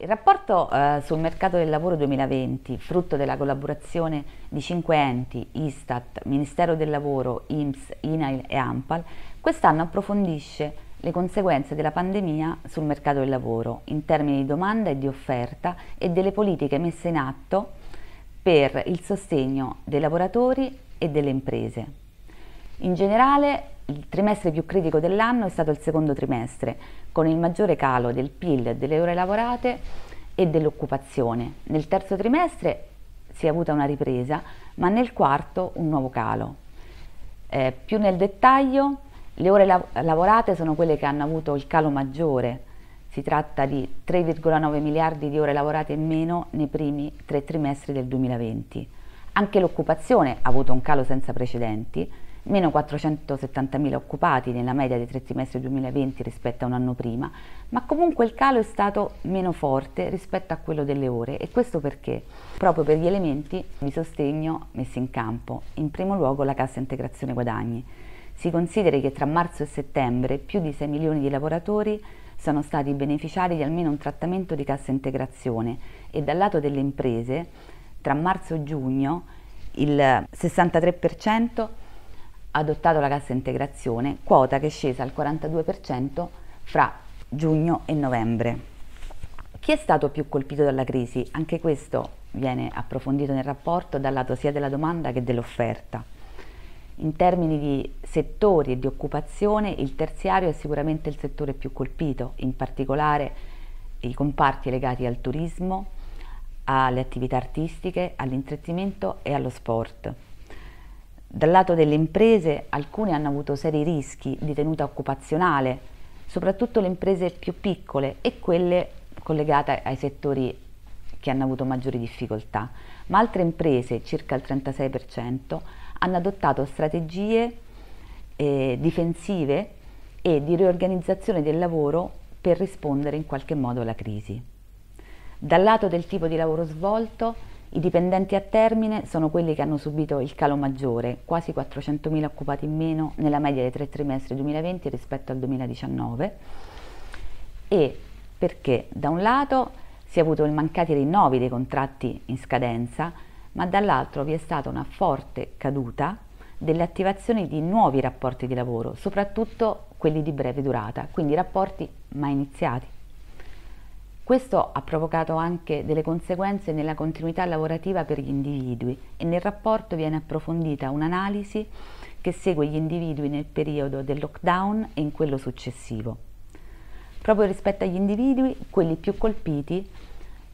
Il rapporto eh, sul mercato del lavoro 2020, frutto della collaborazione di cinque enti, Istat, Ministero del Lavoro, IMSS, INAIL e AMPAL, quest'anno approfondisce le conseguenze della pandemia sul mercato del lavoro in termini di domanda e di offerta e delle politiche messe in atto per il sostegno dei lavoratori e delle imprese. In generale, il trimestre più critico dell'anno è stato il secondo trimestre, con il maggiore calo del PIL, delle ore lavorate e dell'occupazione. Nel terzo trimestre si è avuta una ripresa, ma nel quarto un nuovo calo. Eh, più nel dettaglio, le ore lav lavorate sono quelle che hanno avuto il calo maggiore, si tratta di 3,9 miliardi di ore lavorate in meno nei primi tre trimestri del 2020. Anche l'occupazione ha avuto un calo senza precedenti, meno 470.000 occupati nella media dei tre trimestri 2020 rispetto a un anno prima, ma comunque il calo è stato meno forte rispetto a quello delle ore e questo perché? Proprio per gli elementi di sostegno messi in campo, in primo luogo la cassa integrazione guadagni. Si consideri che tra marzo e settembre più di 6 milioni di lavoratori sono stati beneficiari di almeno un trattamento di cassa integrazione e dal lato delle imprese tra marzo e giugno il 63% adottato la cassa integrazione, quota che è scesa al 42% fra giugno e novembre. Chi è stato più colpito dalla crisi? Anche questo viene approfondito nel rapporto dal lato sia della domanda che dell'offerta. In termini di settori e di occupazione, il terziario è sicuramente il settore più colpito, in particolare i comparti legati al turismo, alle attività artistiche, all'intrattenimento e allo sport. Dal lato delle imprese alcune hanno avuto seri rischi di tenuta occupazionale, soprattutto le imprese più piccole e quelle collegate ai settori che hanno avuto maggiori difficoltà, ma altre imprese, circa il 36%, hanno adottato strategie eh, difensive e di riorganizzazione del lavoro per rispondere in qualche modo alla crisi. Dal lato del tipo di lavoro svolto, i dipendenti a termine sono quelli che hanno subito il calo maggiore, quasi 400.000 occupati in meno nella media dei tre trimestri 2020 rispetto al 2019 e perché da un lato si è avuto il mancati rinnovi dei contratti in scadenza, ma dall'altro vi è stata una forte caduta delle attivazioni di nuovi rapporti di lavoro, soprattutto quelli di breve durata, quindi rapporti mai iniziati. Questo ha provocato anche delle conseguenze nella continuità lavorativa per gli individui e nel rapporto viene approfondita un'analisi che segue gli individui nel periodo del lockdown e in quello successivo. Proprio rispetto agli individui, quelli più colpiti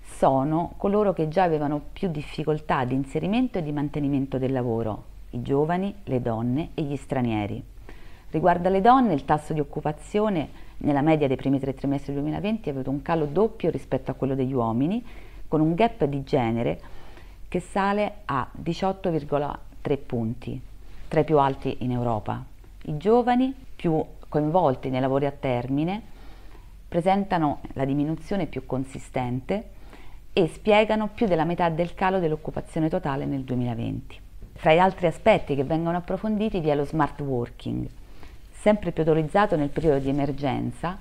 sono coloro che già avevano più difficoltà di inserimento e di mantenimento del lavoro, i giovani, le donne e gli stranieri. Riguarda le donne, il tasso di occupazione nella media dei primi tre trimestri del 2020 ha avuto un calo doppio rispetto a quello degli uomini, con un gap di genere che sale a 18,3 punti, tra i più alti in Europa. I giovani più coinvolti nei lavori a termine presentano la diminuzione più consistente e spiegano più della metà del calo dell'occupazione totale nel 2020. Fra gli altri aspetti che vengono approfonditi vi è lo smart working, sempre più autorizzato nel periodo di emergenza,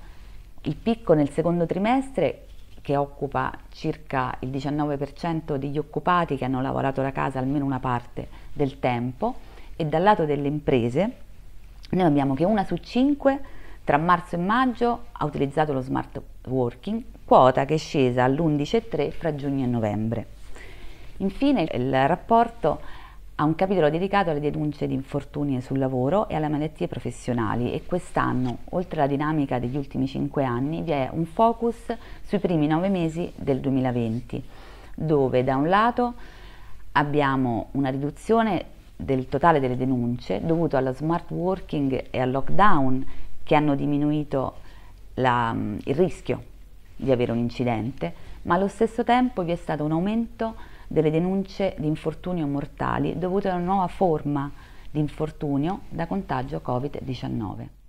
il picco nel secondo trimestre che occupa circa il 19% degli occupati che hanno lavorato da casa almeno una parte del tempo e dal lato delle imprese noi abbiamo che una su cinque tra marzo e maggio ha utilizzato lo smart working, quota che è scesa all'11,3 fra giugno e novembre. Infine il rapporto ha un capitolo dedicato alle denunce di infortuni sul lavoro e alle malattie professionali e quest'anno, oltre alla dinamica degli ultimi 5 anni, vi è un focus sui primi 9 mesi del 2020, dove da un lato abbiamo una riduzione del totale delle denunce dovuto allo smart working e al lockdown che hanno diminuito la, il rischio di avere un incidente, ma allo stesso tempo vi è stato un aumento delle denunce di infortunio mortali dovute a una nuova forma di infortunio da contagio Covid-19.